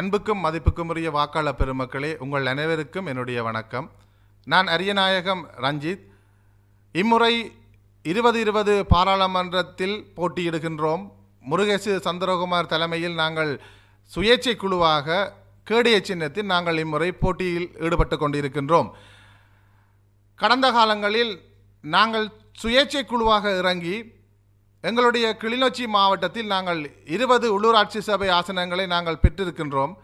அன்புக்கும் மதிப்புக்கும் உரிய வாக்காள பெருமக்களே உங்கள் அனைவருக்கும் என்னுடைய வணக்கம் நான் அரியநாயகம் ரஞ்சித் இம்முறை இருபது இருபது பாராளுமன்றத்தில் போட்டியிடுகின்றோம் முருகேசு சந்திரகுமார் தலைமையில் நாங்கள் சுயேட்சை குழுவாக கேடிய சின்னத்தில் நாங்கள் இம்முறை போட்டியில் ஈடுபட்டு கொண்டிருக்கின்றோம் கடந்த காலங்களில் நாங்கள் சுயேட்சை குழுவாக இறங்கி எங்களுடைய கிளிநொச்சி மாவட்டத்தில் நாங்கள் இருபது உள்ளூராட்சி சபை ஆசனங்களை நாங்கள் பெற்றிருக்கின்றோம்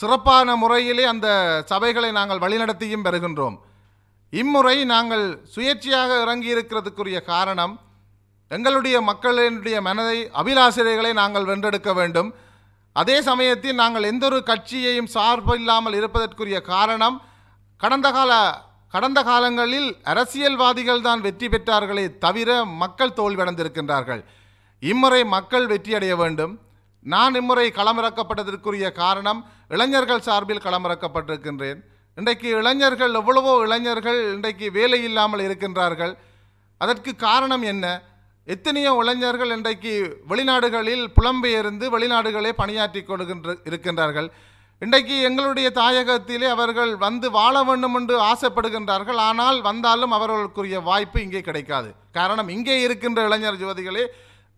சிறப்பான முறையிலே அந்த சபைகளை நாங்கள் வழிநடத்தியும் பெறுகின்றோம் இம்முறை நாங்கள் சுயேட்சையாக இறங்கி இருக்கிறதுக்குரிய காரணம் எங்களுடைய மக்களினுடைய மனதை அபிலாசிரியர்களை நாங்கள் வென்றெடுக்க வேண்டும் அதே சமயத்தில் நாங்கள் எந்தொரு கட்சியையும் சார்பு இல்லாமல் இருப்பதற்குரிய காரணம் கடந்த கால கடந்த காலங்களில் அரசியல்வாதிகள் தான் வெற்றி பெற்றார்களே தவிர மக்கள் தோல்வியடைந்திருக்கின்றார்கள் இம்முறை மக்கள் வெற்றியடைய வேண்டும் நான் இம்முறை களமிறக்கப்பட்டதற்குரிய காரணம் இளைஞர்கள் சார்பில் களமிறக்கப்பட்டிருக்கின்றேன் இன்றைக்கு இளைஞர்கள் எவ்வளவோ இளைஞர்கள் இன்றைக்கு வேலை இல்லாமல் இருக்கின்றார்கள் அதற்கு காரணம் என்ன எத்தனையோ இளைஞர்கள் இன்றைக்கு வெளிநாடுகளில் புலம்பெயர்ந்து வெளிநாடுகளே பணியாற்றி கொள்கின்ற இருக்கின்றார்கள் இன்றைக்கு எங்களுடைய தாயகத்திலே அவர்கள் வந்து வாழ வேண்டும் என்று ஆசைப்படுகின்றார்கள் ஆனால் வந்தாலும் அவர்களுக்குரிய வாய்ப்பு இங்கே கிடைக்காது காரணம் இங்கே இருக்கின்ற இளைஞர் ஜோதிகளே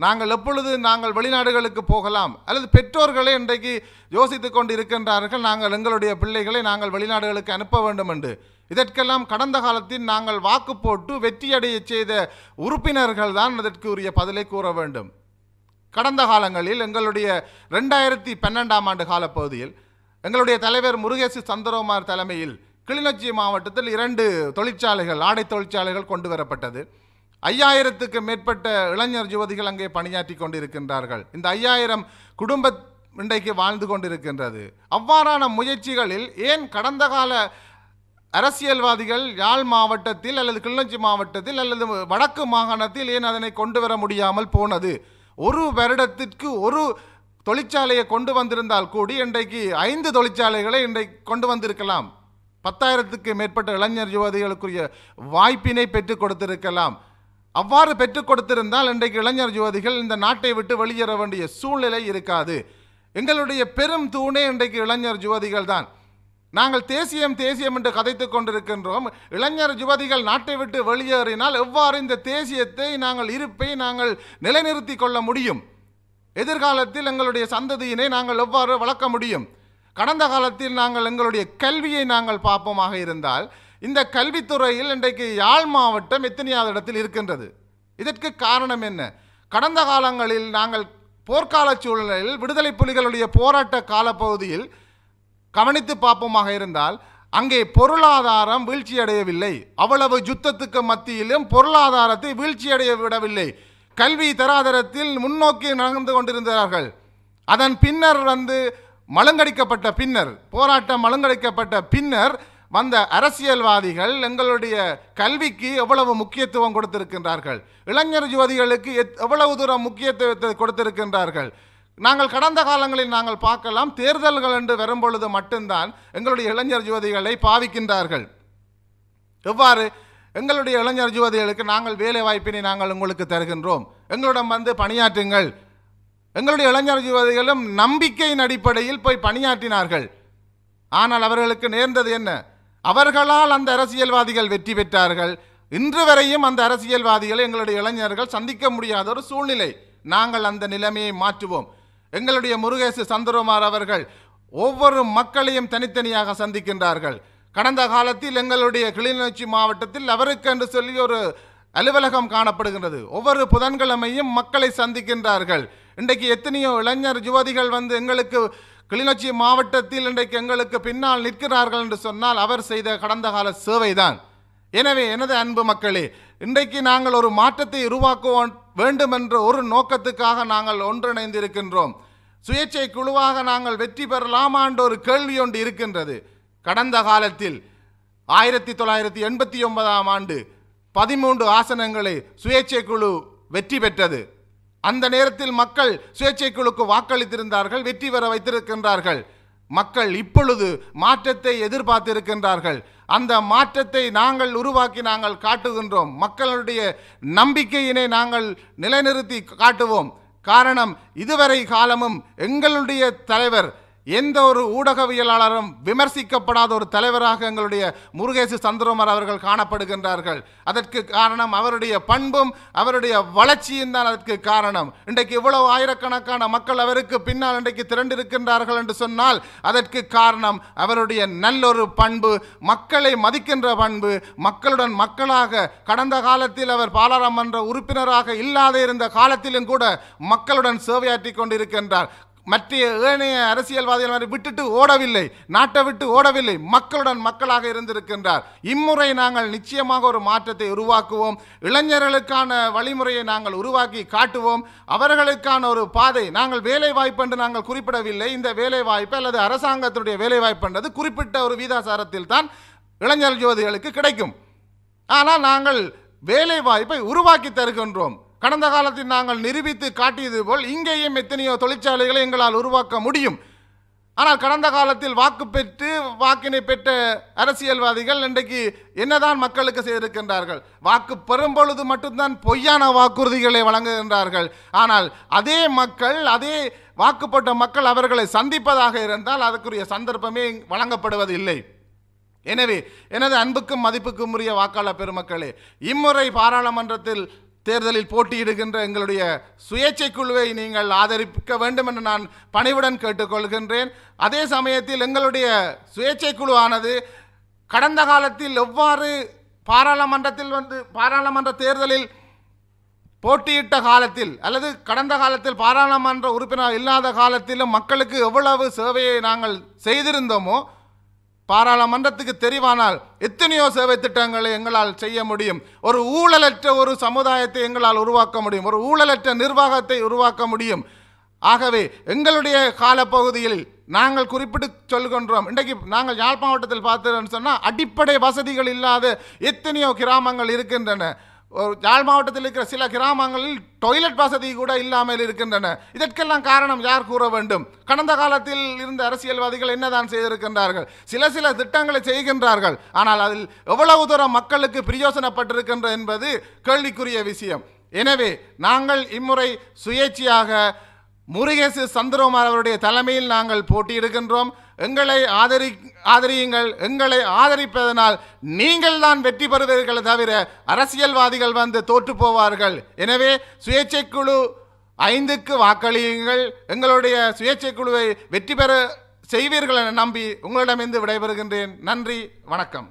நாங்கள் எப்பொழுது நாங்கள் வெளிநாடுகளுக்கு போகலாம் அல்லது பெற்றோர்களே இன்றைக்கு யோசித்து கொண்டு இருக்கின்றார்கள் நாங்கள் எங்களுடைய பிள்ளைகளை நாங்கள் வெளிநாடுகளுக்கு அனுப்ப வேண்டும் என்று இதற்கெல்லாம் கடந்த காலத்தில் நாங்கள் வாக்கு போட்டு வெற்றியடைய செய்த உறுப்பினர்கள் தான் அதற்கு உரிய பதிலை கூற வேண்டும் கடந்த காலங்களில் எங்களுடைய ரெண்டாயிரத்தி பன்னெண்டாம் ஆண்டு காலப்பகுதியில் எங்களுடைய தலைவர் முருகேசு சந்திரகுமார் தலைமையில் கிளிநொச்சி மாவட்டத்தில் இரண்டு தொழிற்சாலைகள் ஆடை தொழிற்சாலைகள் கொண்டு வரப்பட்டது ஐயாயிரத்துக்கு மேற்பட்ட இளைஞர் யுவதிகள் அங்கே பணியாற்றி கொண்டிருக்கின்றார்கள் இந்த ஐயாயிரம் குடும்ப இன்றைக்கு வாழ்ந்து கொண்டிருக்கின்றது அவ்வாறான முயற்சிகளில் ஏன் கடந்த கால அரசியல்வாதிகள் யாழ் மாவட்டத்தில் அல்லது கிளிநொச்சி மாவட்டத்தில் அல்லது வடக்கு மாகாணத்தில் ஏன் அதனை கொண்டு வர முடியாமல் போனது ஒரு வருடத்திற்கு ஒரு தொழிற்சாலையை கொண்டு வந்திருந்தால் கூடி இன்றைக்கு ஐந்து தொழிற்சாலைகளை இன்றைக்கு கொண்டு வந்திருக்கலாம் பத்தாயிரத்துக்கு மேற்பட்ட இளைஞர் யுவதிகளுக்குரிய வாய்ப்பினை பெற்றுக் கொடுத்திருக்கலாம் அவ்வாறு பெற்றுக் கொடுத்திருந்தால் இன்றைக்கு இளைஞர் யுவதிகள் இந்த நாட்டை விட்டு வெளியேற வேண்டிய சூழ்நிலை இருக்காது எங்களுடைய பெரும் தூணே இன்றைக்கு இளைஞர் யுவதிகள் தான் நாங்கள் தேசியம் தேசியம் என்று கதைத்து கொண்டிருக்கின்றோம் இளைஞர் யுவதிகள் நாட்டை விட்டு வெளியேறினால் எவ்வாறு இந்த தேசியத்தை நாங்கள் இருப்பை நாங்கள் நிலைநிறுத்தி கொள்ள முடியும் எதிர்காலத்தில் எங்களுடைய சந்ததியினை நாங்கள் எவ்வாறு வளர்க்க முடியும் கடந்த காலத்தில் நாங்கள் எங்களுடைய கல்வியை நாங்கள் பார்ப்போமாக இருந்தால் இந்த கல்வித்துறையில் இன்றைக்கு யாழ் மாவட்டம் எத்தனையாவது இடத்தில் இருக்கின்றது இதற்கு காரணம் என்ன கடந்த காலங்களில் நாங்கள் போர்க்கால சூழலில் விடுதலை புலிகளுடைய போராட்ட காலப்பகுதியில் கவனித்து பார்ப்போமாக இருந்தால் அங்கே பொருளாதாரம் வீழ்ச்சியடையவில்லை அவ்வளவு யுத்தத்துக்கு மத்தியிலும் பொருளாதாரத்தை வீழ்ச்சியடைய விடவில்லை கல்வி தராதரத்தில் முன்னோக்கி நடந்து கொண்டிருந்தார்கள் அதன் பின்னர் வந்து மலங்கடிக்கப்பட்ட பின்னர் போராட்டம் மலங்கடிக்கப்பட்ட பின்னர் வந்த அரசியல்வாதிகள் எங்களுடைய கல்விக்கு எவ்வளவு முக்கியத்துவம் கொடுத்திருக்கின்றார்கள் இளைஞர் யுவதிகளுக்கு எவ்வளவு தூரம் முக்கியத்துவத்தை கொடுத்திருக்கின்றார்கள் நாங்கள் கடந்த காலங்களில் நாங்கள் பார்க்கலாம் தேர்தல்கள் என்று வரும்பொழுது மட்டும்தான் எங்களுடைய இளைஞர் யுவதிகளை பாவிக்கின்றார்கள் எவ்வாறு எங்களுடைய இளைஞர் ஜுவதிகளுக்கு நாங்கள் வேலை வாய்ப்பினை நாங்கள் உங்களுக்கு தருகின்றோம் எங்களிடம் வந்து பணியாற்றுங்கள் எங்களுடைய இளைஞர் ஜுவதிகளும் நம்பிக்கையின் அடிப்படையில் போய் பணியாற்றினார்கள் ஆனால் அவர்களுக்கு நேர்ந்தது என்ன அவர்களால் அந்த அரசியல்வாதிகள் வெற்றி பெற்றார்கள் இன்று வரையும் அந்த அரசியல்வாதிகளை எங்களுடைய இளைஞர்கள் சந்திக்க முடியாத ஒரு சூழ்நிலை நாங்கள் அந்த நிலைமையை மாற்றுவோம் எங்களுடைய முருகேசு சந்திரகுமார் அவர்கள் ஒவ்வொரு மக்களையும் தனித்தனியாக சந்திக்கின்றார்கள் கடந்த காலத்தில் எங்களுடைய கிளிநொச்சி மாவட்டத்தில் அவருக்கு என்று சொல்லி ஒரு அலுவலகம் காணப்படுகின்றது ஒவ்வொரு புதன்கிழமையும் மக்களை சந்திக்கின்றார்கள் இன்றைக்கு எத்தனையோ இளைஞர் யுவதிகள் வந்து எங்களுக்கு கிளிநொச்சி மாவட்டத்தில் இன்றைக்கு எங்களுக்கு பின்னால் நிற்கிறார்கள் என்று சொன்னால் அவர் செய்த கடந்த கால சேவைதான் எனவே எனது அன்பு மக்களே இன்றைக்கு நாங்கள் ஒரு மாற்றத்தை உருவாக்க வேண்டும் என்ற ஒரு நோக்கத்துக்காக நாங்கள் ஒன்றிணைந்திருக்கின்றோம் சுயேட்சை குழுவாக நாங்கள் வெற்றி பெறலாமான்ற ஒரு கேள்வி ஒன்று இருக்கின்றது கடந்த காலத்தில் ஆயிரத்தி தொள்ளாயிரத்தி எண்பத்தி ஒன்பதாம் ஆண்டு பதிமூன்று ஆசனங்களை சுயேட்சை குழு வெற்றி பெற்றது அந்த நேரத்தில் மக்கள் சுயேட்சை குழுக்கு வாக்களித்திருந்தார்கள் வெற்றி பெற வைத்திருக்கின்றார்கள் மக்கள் இப்பொழுது மாற்றத்தை எதிர்பார்த்திருக்கின்றார்கள் அந்த மாற்றத்தை நாங்கள் உருவாக்கி நாங்கள் காட்டுகின்றோம் மக்களுடைய நம்பிக்கையினை நாங்கள் நிலைநிறுத்தி காட்டுவோம் காரணம் இதுவரை காலமும் எங்களுடைய தலைவர் எந்த ஒரு ஊடகவியலாளரும் விமர்சிக்கப்படாத ஒரு தலைவராக எங்களுடைய முருகேசு சந்திரமர் அவர்கள் காணப்படுகின்றார்கள் அதற்கு காரணம் அவருடைய பண்பும் அவருடைய வளர்ச்சியும் தான் அதற்கு காரணம் இன்றைக்கு இவ்வளவு ஆயிரக்கணக்கான மக்கள் அவருக்கு பின்னால் இன்றைக்கு திரண்டிருக்கின்றார்கள் என்று சொன்னால் அதற்கு காரணம் அவருடைய நல்லொரு பண்பு மக்களை மதிக்கின்ற பண்பு மக்களுடன் மக்களாக கடந்த காலத்தில் அவர் பாராளுமன்ற உறுப்பினராக இல்லாத இருந்த காலத்திலும் கூட மக்களுடன் சேவையாற்றி கொண்டிருக்கின்றார் மற்ற ஏனைய அரசியல்வாதிகள் மாதிரி விட்டுட்டு ஓடவில்லை நாட்டை விட்டு ஓடவில்லை மக்களுடன் மக்களாக இருந்திருக்கின்றார் இம்முறை நாங்கள் நிச்சயமாக ஒரு மாற்றத்தை உருவாக்குவோம் இளைஞர்களுக்கான வழிமுறையை நாங்கள் உருவாக்கி காட்டுவோம் அவர்களுக்கான ஒரு பாதை நாங்கள் வேலை வாய்ப்பு என்று நாங்கள் குறிப்பிடவில்லை இந்த வேலை வாய்ப்பு அல்லது அரசாங்கத்தினுடைய வேலை வாய்ப்புன்றது குறிப்பிட்ட ஒரு வீதாசாரத்தில் தான் இளைஞர் ஜோதிகளுக்கு கிடைக்கும் ஆனால் நாங்கள் வேலை வாய்ப்பை உருவாக்கி தருகின்றோம் கடந்த காலத்தில் நாங்கள் நிரூபித்து காட்டியது போல் இங்கேயும் எத்தனையோ தொழிற்சாலைகளை எங்களால் உருவாக்க முடியும் ஆனால் கடந்த காலத்தில் வாக்கு பெற்று வாக்கினை பெற்ற அரசியல்வாதிகள் இன்றைக்கு என்னதான் மக்களுக்கு செய்திருக்கின்றார்கள் வாக்கு பெறும் பொழுது மட்டும்தான் பொய்யான வாக்குறுதிகளை வழங்குகின்றார்கள் ஆனால் அதே மக்கள் அதே வாக்குப்பட்ட மக்கள் அவர்களை சந்திப்பதாக இருந்தால் அதற்குரிய சந்தர்ப்பமே வழங்கப்படுவது இல்லை எனவே எனது அன்புக்கும் மதிப்புக்கும் உரிய வாக்காளர் பெருமக்களே இம்முறை பாராளுமன்றத்தில் தேர்தலில் போட்டியிடுகின்ற எங்களுடைய சுயேட்சை குழுவை நீங்கள் ஆதரிக்க வேண்டும் என்று நான் பணிவுடன் கேட்டுக்கொள்கின்றேன் அதே சமயத்தில் எங்களுடைய சுயேட்சை குழுவானது கடந்த காலத்தில் எவ்வாறு பாராளுமன்றத்தில் வந்து பாராளுமன்ற தேர்தலில் போட்டியிட்ட காலத்தில் அல்லது கடந்த காலத்தில் பாராளுமன்ற உறுப்பினர் இல்லாத காலத்திலும் மக்களுக்கு எவ்வளவு சேவையை நாங்கள் செய்திருந்தோமோ பாராளுமன்றத்துக்கு தெரிவானால் எத்தனையோ சேவை திட்டங்களை எங்களால் செய்ய முடியும் ஒரு ஊழலற்ற ஒரு சமுதாயத்தை எங்களால் உருவாக்க முடியும் ஒரு ஊழலற்ற நிர்வாகத்தை உருவாக்க முடியும் ஆகவே எங்களுடைய காலப்பகுதியில் நாங்கள் குறிப்பிட்டு சொல்கின்றோம் இன்றைக்கு நாங்கள் யாழ் மாவட்டத்தில் பார்த்துன்னு சொன்னால் அடிப்படை வசதிகள் இல்லாத எத்தனையோ கிராமங்கள் இருக்கின்றன ஒரு யாழ் மாவட்டத்தில் இருக்கிற சில கிராமங்களில் டொய்லெட் வசதி கூட இல்லாமல் இருக்கின்றன இதற்கெல்லாம் காரணம் யார் கூற வேண்டும் கடந்த காலத்தில் இருந்த அரசியல்வாதிகள் என்னதான் செய்திருக்கின்றார்கள் சில சில திட்டங்களை செய்கின்றார்கள் ஆனால் அதில் எவ்வளவு தூரம் மக்களுக்கு பிரயோசனப்பட்டிருக்கின்ற என்பது கேள்விக்குரிய விஷயம் எனவே நாங்கள் இம்முறை சுயேட்சையாக முருகேசு சந்திரகுமார் அவருடைய தலைமையில் நாங்கள் போட்டியிடுகின்றோம் எங்களை ஆதரி ஆதரியுங்கள் எங்களை ஆதரிப்பதனால் நீங்கள் தான் வெற்றி பெறுவீர்களை தவிர அரசியல்வாதிகள் வந்து தோற்று போவார்கள் எனவே சுயேட்சை குழு ஐந்துக்கு வாக்களியுங்கள் எங்களுடைய சுயேட்சை குழுவை வெற்றி பெற செய்வீர்கள் என நம்பி உங்களிடமிருந்து விடைபெறுகின்றேன் நன்றி வணக்கம்